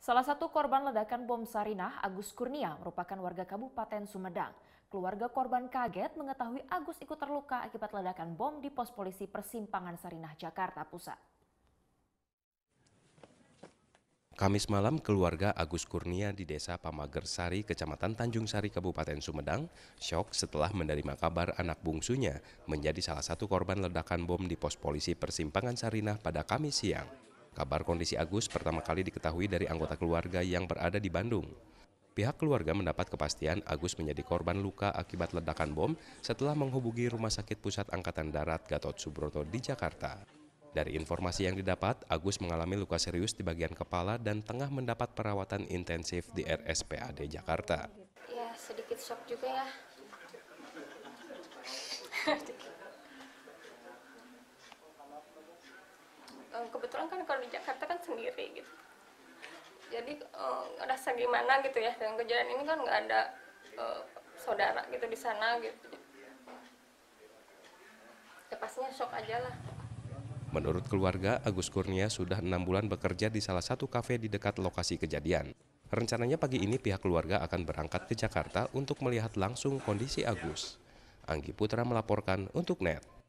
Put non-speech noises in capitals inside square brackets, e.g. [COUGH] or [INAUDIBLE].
Salah satu korban ledakan bom Sarinah, Agus Kurnia, merupakan warga Kabupaten Sumedang. Keluarga korban kaget mengetahui Agus ikut terluka akibat ledakan bom di pos polisi persimpangan Sarinah, Jakarta Pusat. Kamis malam, keluarga Agus Kurnia di desa Pamager Sari, kecamatan Tanjung Sari, Kabupaten Sumedang, syok setelah menerima kabar anak bungsunya menjadi salah satu korban ledakan bom di pos polisi persimpangan Sarinah pada Kamis siang. Kabar kondisi Agus pertama kali diketahui dari anggota keluarga yang berada di Bandung. Pihak keluarga mendapat kepastian Agus menjadi korban luka akibat ledakan bom setelah menghubungi Rumah Sakit Pusat Angkatan Darat Gatot Subroto di Jakarta. Dari informasi yang didapat, Agus mengalami luka serius di bagian kepala dan tengah mendapat perawatan intensif di RSPAD Jakarta. Ya, sedikit shock juga ya. [LAUGHS] kebetulan kan kalau di Jakarta kan sendiri gitu jadi uh, eh, rasa gimana gitu ya dengan kejadian ini kan nggak ada uh, saudara gitu di sana gitu ya pastinya shock aja lah Menurut keluarga, Agus Kurnia sudah enam bulan bekerja di salah satu kafe di dekat lokasi kejadian. Rencananya pagi ini pihak keluarga akan berangkat ke Jakarta untuk melihat langsung kondisi Agus. Anggi Putra melaporkan untuk NET.